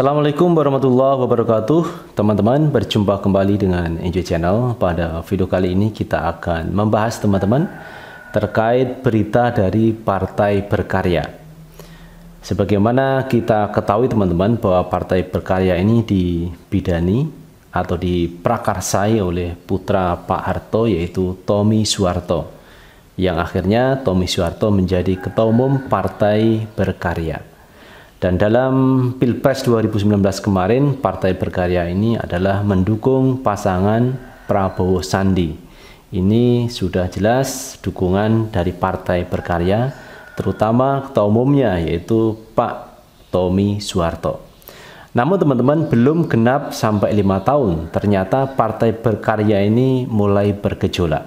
Assalamualaikum warahmatullahi wabarakatuh Teman-teman berjumpa kembali dengan Enjoy Channel Pada video kali ini kita akan membahas teman-teman Terkait berita dari Partai Berkarya Sebagaimana kita ketahui teman-teman Bahwa Partai Berkarya ini dibidani Atau diprakarsai oleh putra Pak Harto Yaitu Tommy Suwarto Yang akhirnya Tommy Suwarto menjadi Ketua Umum Partai Berkarya dan dalam Pilpres 2019 kemarin, Partai Berkarya ini adalah mendukung pasangan Prabowo Sandi. Ini sudah jelas dukungan dari Partai Berkarya, terutama ketua umumnya yaitu Pak Tommy Suharto. Namun teman-teman belum genap sampai lima tahun, ternyata Partai Berkarya ini mulai bergejolak.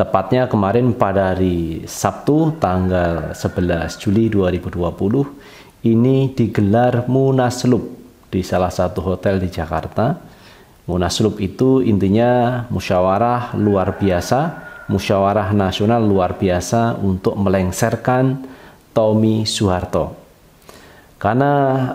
Tepatnya kemarin pada hari Sabtu tanggal 11 Juli 2020 ini digelar munaslub di salah satu hotel di Jakarta. Munaslub itu intinya musyawarah luar biasa, musyawarah nasional luar biasa untuk melengsarkan Tommy Soeharto. Karena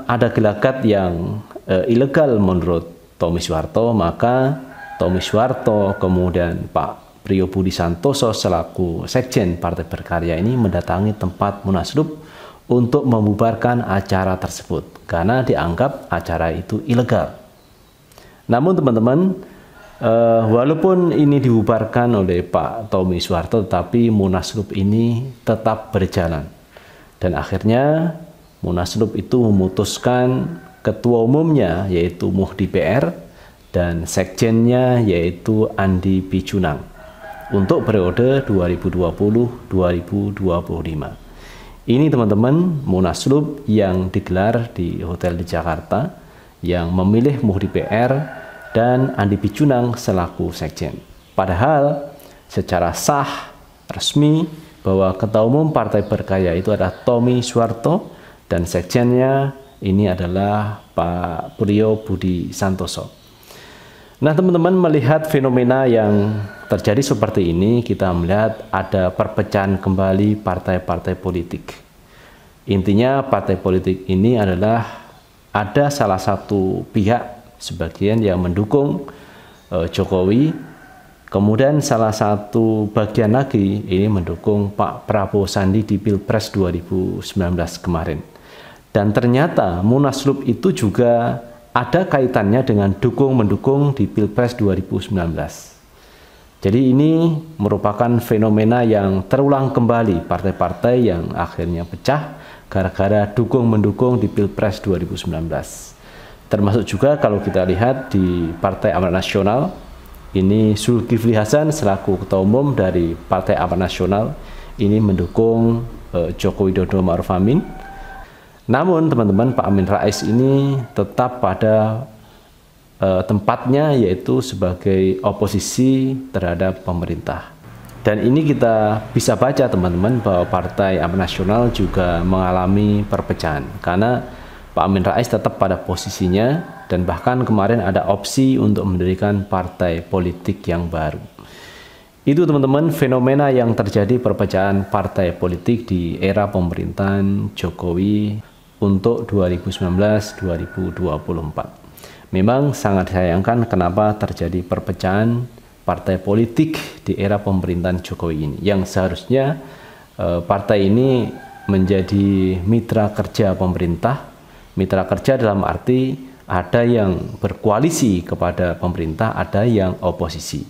ada gelagat yang e, ilegal menurut Tommy Soeharto, maka Tommy Soeharto kemudian Pak Priyo Santoso selaku Sekjen Partai Berkarya ini mendatangi tempat munaslub untuk membubarkan acara tersebut karena dianggap acara itu ilegal. Namun teman-teman, eh, walaupun ini dibubarkan oleh Pak Tommy Soeharto, tetapi Munaslup ini tetap berjalan. Dan akhirnya Munaslup itu memutuskan ketua umumnya yaitu Muhdi PR dan sekjennya yaitu Andi Picunang untuk periode 2020-2025. Ini teman-teman Munaslub yang digelar di hotel di Jakarta yang memilih Muhdi PR dan Andi Picunang selaku sekjen. Padahal secara sah resmi bahwa ketua umum Partai Berkarya itu adalah Tommy Suwarto dan sekjennya ini adalah Pak Priyo Budi Santoso. Nah, teman-teman melihat fenomena yang terjadi seperti ini kita melihat ada perpecahan kembali partai-partai politik. Intinya partai politik ini adalah ada salah satu pihak sebagian yang mendukung uh, Jokowi, kemudian salah satu bagian lagi ini mendukung Pak Prabowo Sandi di Pilpres 2019 kemarin. Dan ternyata Munaslup itu juga ada kaitannya dengan dukung-mendukung di Pilpres 2019. Jadi ini merupakan fenomena yang terulang kembali partai-partai yang akhirnya pecah gara-gara dukung-mendukung di Pilpres 2019. Termasuk juga kalau kita lihat di Partai Amanat Nasional, ini Zulkifli Hasan selaku Ketua Umum dari Partai Amanat Nasional ini mendukung eh, Joko Widodo Ma'ruf Amin. Namun teman-teman Pak Amin Rais ini tetap pada eh, tempatnya yaitu sebagai oposisi terhadap pemerintah. Dan ini kita bisa baca teman-teman bahwa Partai Amanat Nasional juga mengalami perpecahan karena Pak Amin Rais tetap pada posisinya dan bahkan kemarin ada opsi untuk mendirikan partai politik yang baru. Itu teman-teman fenomena yang terjadi perpecahan partai politik di era pemerintahan Jokowi untuk 2019-2024. Memang sangat disayangkan kenapa terjadi perpecahan partai politik di era pemerintahan Jokowi ini. Yang seharusnya eh, partai ini menjadi mitra kerja pemerintah. Mitra kerja dalam arti ada yang berkoalisi kepada pemerintah, ada yang oposisi.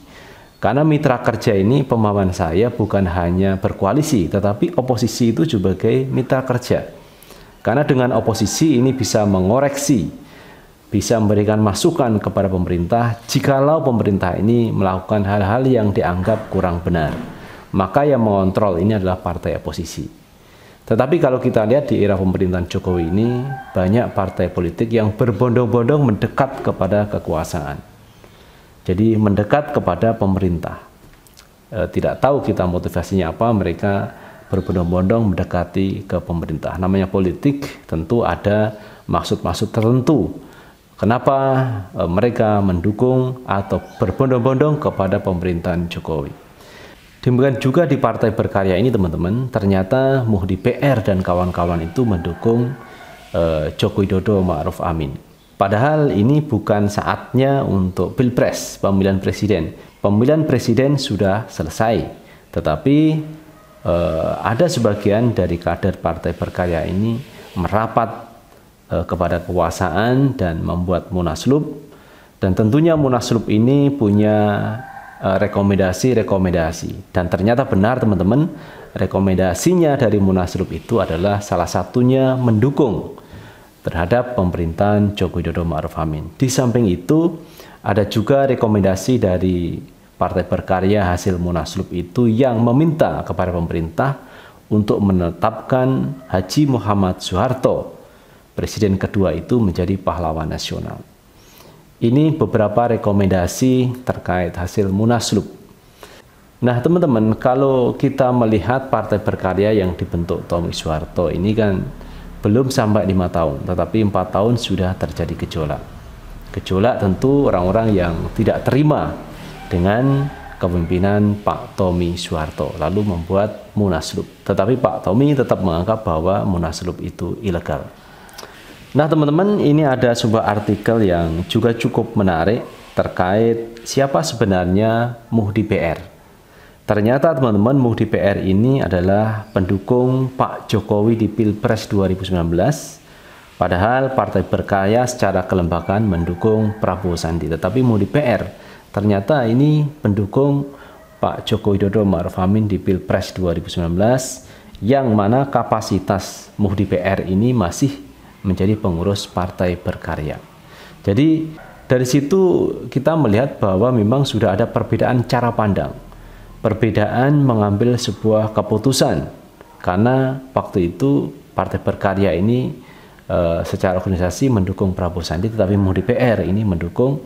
Karena mitra kerja ini pemahaman saya bukan hanya berkoalisi, tetapi oposisi itu sebagai mitra kerja. Karena dengan oposisi ini bisa mengoreksi bisa memberikan masukan kepada pemerintah jikalau pemerintah ini melakukan hal-hal yang dianggap kurang benar. Maka yang mengontrol ini adalah partai oposisi. Tetapi kalau kita lihat di era pemerintahan Jokowi ini, banyak partai politik yang berbondong-bondong mendekat kepada kekuasaan. Jadi mendekat kepada pemerintah. E, tidak tahu kita motivasinya apa, mereka berbondong-bondong mendekati ke pemerintah. Namanya politik tentu ada maksud-maksud tertentu Kenapa eh, mereka mendukung atau berbondong-bondong kepada pemerintahan Jokowi? Demikian juga di Partai Berkarya ini teman-teman, ternyata Muhdi PR dan kawan-kawan itu mendukung Jokowi eh, Joko Widodo Ma'ruf Amin. Padahal ini bukan saatnya untuk pilpres, pemilihan presiden. Pemilihan presiden sudah selesai, tetapi eh, ada sebagian dari kader Partai Berkarya ini merapat Eh, kepada kekuasaan dan membuat munaslub dan tentunya munaslub ini punya eh, rekomendasi-rekomendasi dan ternyata benar teman-teman rekomendasinya dari munaslub itu adalah salah satunya mendukung terhadap pemerintahan Joko Widodo Ma'ruf Amin. Di samping itu ada juga rekomendasi dari Partai Berkarya hasil munaslub itu yang meminta kepada pemerintah untuk menetapkan Haji Muhammad Soeharto presiden kedua itu menjadi pahlawan nasional. Ini beberapa rekomendasi terkait hasil munaslub. Nah, teman-teman, kalau kita melihat Partai Berkarya yang dibentuk Tommy Soeharto ini kan belum sampai lima tahun, tetapi empat tahun sudah terjadi gejolak. Gejolak tentu orang-orang yang tidak terima dengan kepemimpinan Pak Tommy Soeharto lalu membuat munaslub. Tetapi Pak Tommy tetap menganggap bahwa munaslub itu ilegal. Nah, teman-teman, ini ada sebuah artikel yang juga cukup menarik terkait siapa sebenarnya Muhdi PR. Ternyata teman-teman Muhdi PR ini adalah pendukung Pak Jokowi di Pilpres 2019. Padahal partai berkarya secara kelembagaan mendukung Prabowo Sandi. Tetapi Muhdi PR ternyata ini pendukung Pak Joko Widodo Ma'ruf Amin di Pilpres 2019 yang mana kapasitas Muhdi PR ini masih menjadi pengurus Partai Berkarya. Jadi dari situ kita melihat bahwa memang sudah ada perbedaan cara pandang, perbedaan mengambil sebuah keputusan karena waktu itu Partai Berkarya ini e, secara organisasi mendukung Prabowo Sandi, tetapi mau PR ini mendukung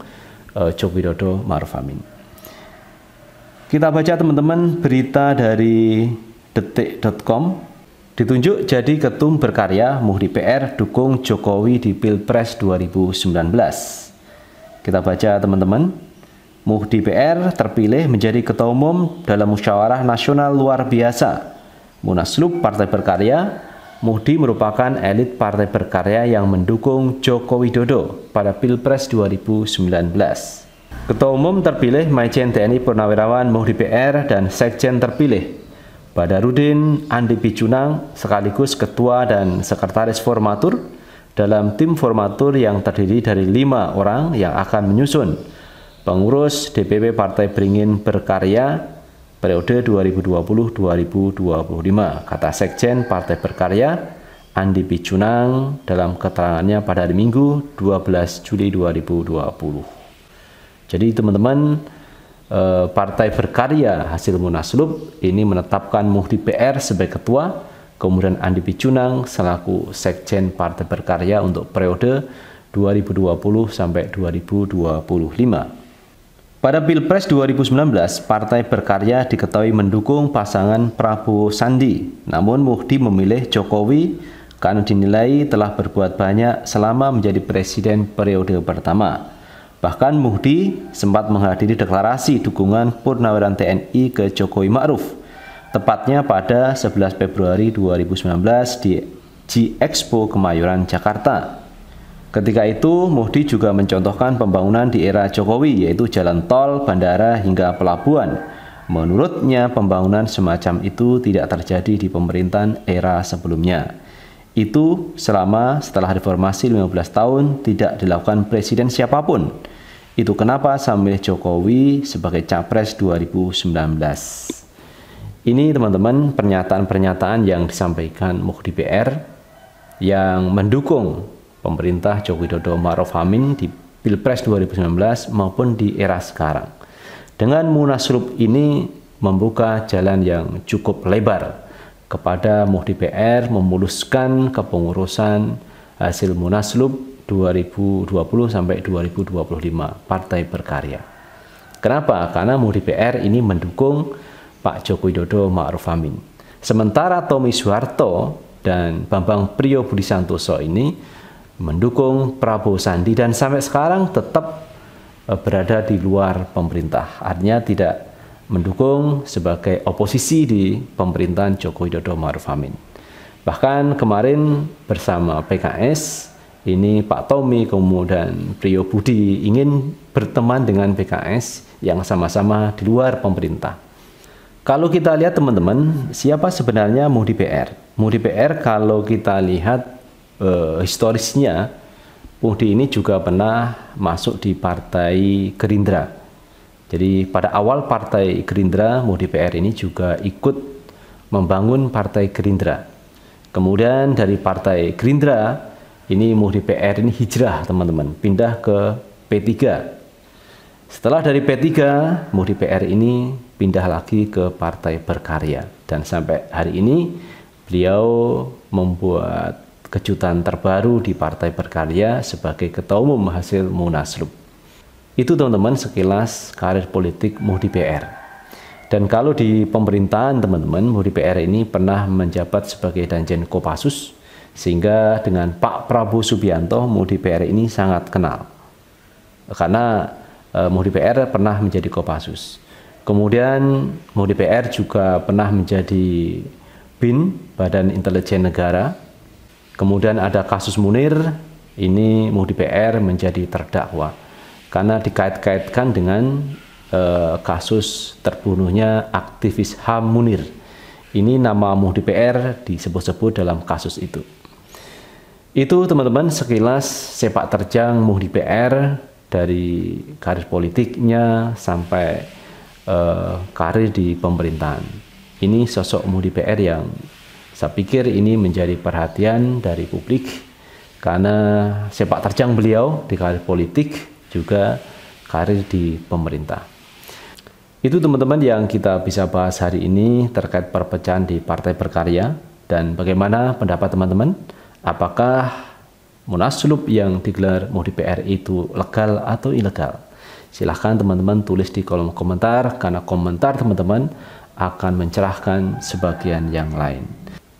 e, Joko Widodo Maruf Amin. Kita baca teman-teman berita dari detik.com Ditunjuk jadi ketum berkarya Muhdi PR dukung Jokowi di Pilpres 2019. Kita baca teman-teman. Muhdi PR terpilih menjadi ketua umum dalam musyawarah nasional luar biasa. Munaslub Partai Berkarya, Muhdi merupakan elit Partai Berkarya yang mendukung Joko Widodo pada Pilpres 2019. Ketua Umum terpilih Majen TNI Purnawirawan Muhdi PR dan Sekjen terpilih Badarudin Andi Picunang sekaligus ketua dan sekretaris formatur dalam tim formatur yang terdiri dari lima orang yang akan menyusun pengurus DPP Partai Beringin Berkarya periode 2020-2025, kata Sekjen Partai Berkarya Andi Picunang dalam keterangannya pada hari Minggu 12 Juli 2020. Jadi teman-teman, Eh, Partai Berkarya hasil Munaslup ini menetapkan Muhdi PR sebagai ketua, kemudian Andi Picunang selaku Sekjen Partai Berkarya untuk periode 2020 sampai 2025. Pada Pilpres 2019, Partai Berkarya diketahui mendukung pasangan Prabowo Sandi. Namun Muhdi memilih Jokowi karena dinilai telah berbuat banyak selama menjadi presiden periode pertama. Bahkan Muhdi sempat menghadiri deklarasi dukungan Purnawiran TNI ke Jokowi Ma'ruf, tepatnya pada 11 Februari 2019 di G Expo Kemayoran, Jakarta. Ketika itu, Muhdi juga mencontohkan pembangunan di era Jokowi, yaitu jalan tol, bandara, hingga pelabuhan. Menurutnya, pembangunan semacam itu tidak terjadi di pemerintahan era sebelumnya. Itu selama setelah reformasi 15 tahun tidak dilakukan presiden siapapun itu kenapa saya memilih Jokowi sebagai capres 2019. Ini teman-teman pernyataan-pernyataan yang disampaikan Mukhdi PR yang mendukung pemerintah Joko Widodo Ma'ruf Amin di Pilpres 2019 maupun di era sekarang. Dengan munaslup ini membuka jalan yang cukup lebar kepada Muhdi PR memuluskan kepengurusan hasil munaslup 2020 sampai 2025 Partai Berkarya. Kenapa? Karena MUDI PR ini mendukung Pak Joko Widodo Ma'ruf Amin. Sementara Tommy Suharto dan Bambang Priyo Budi Santoso ini mendukung Prabowo Sandi dan sampai sekarang tetap eh, berada di luar pemerintah. Artinya tidak mendukung sebagai oposisi di pemerintahan Joko Widodo Ma'ruf Amin. Bahkan kemarin bersama PKS ini Pak Tommy kemudian Priyo Budi ingin berteman dengan PKS yang sama-sama di luar pemerintah. Kalau kita lihat teman-teman, siapa sebenarnya Muhdi PR? Muhdi PR kalau kita lihat e, historisnya, Muhdi ini juga pernah masuk di Partai Gerindra. Jadi pada awal Partai Gerindra, Muhdi PR ini juga ikut membangun Partai Gerindra. Kemudian dari Partai Gerindra, ini Muhdi PR ini hijrah teman-teman, pindah ke P3. Setelah dari P3, Muhdi PR ini pindah lagi ke Partai Berkarya dan sampai hari ini beliau membuat kejutan terbaru di Partai Berkarya sebagai Ketua Umum hasil Munaslub. Itu teman-teman sekilas karir politik Muhdi PR. Dan kalau di pemerintahan teman-teman, Muhdi PR ini pernah menjabat sebagai Danjen Kopassus, sehingga dengan Pak Prabowo Subianto, Muhdi PR ini sangat kenal. Karena eh, Muhdi PR pernah menjadi Kopassus. Kemudian Muhdi PR juga pernah menjadi BIN, Badan Intelijen Negara. Kemudian ada kasus Munir, ini Muhdi PR menjadi terdakwa. Karena dikait-kaitkan dengan eh, kasus terbunuhnya aktivis HAM Munir. Ini nama Muhdi PR disebut-sebut dalam kasus itu. Itu teman-teman sekilas sepak terjang Muhdi PR dari karir politiknya sampai uh, karir di pemerintahan. Ini sosok Muhdi PR yang saya pikir ini menjadi perhatian dari publik karena sepak terjang beliau di karir politik juga karir di pemerintah. Itu teman-teman yang kita bisa bahas hari ini terkait perpecahan di Partai Berkarya dan bagaimana pendapat teman-teman? apakah munaslup yang digelar mau di PR itu legal atau ilegal? Silahkan teman-teman tulis di kolom komentar karena komentar teman-teman akan mencerahkan sebagian yang lain.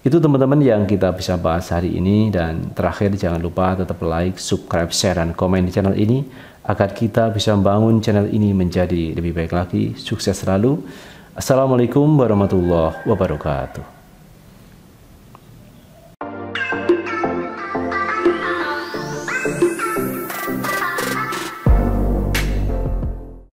Itu teman-teman yang kita bisa bahas hari ini dan terakhir jangan lupa tetap like, subscribe, share, dan komen di channel ini agar kita bisa membangun channel ini menjadi lebih baik lagi. Sukses selalu. Assalamualaikum warahmatullahi wabarakatuh.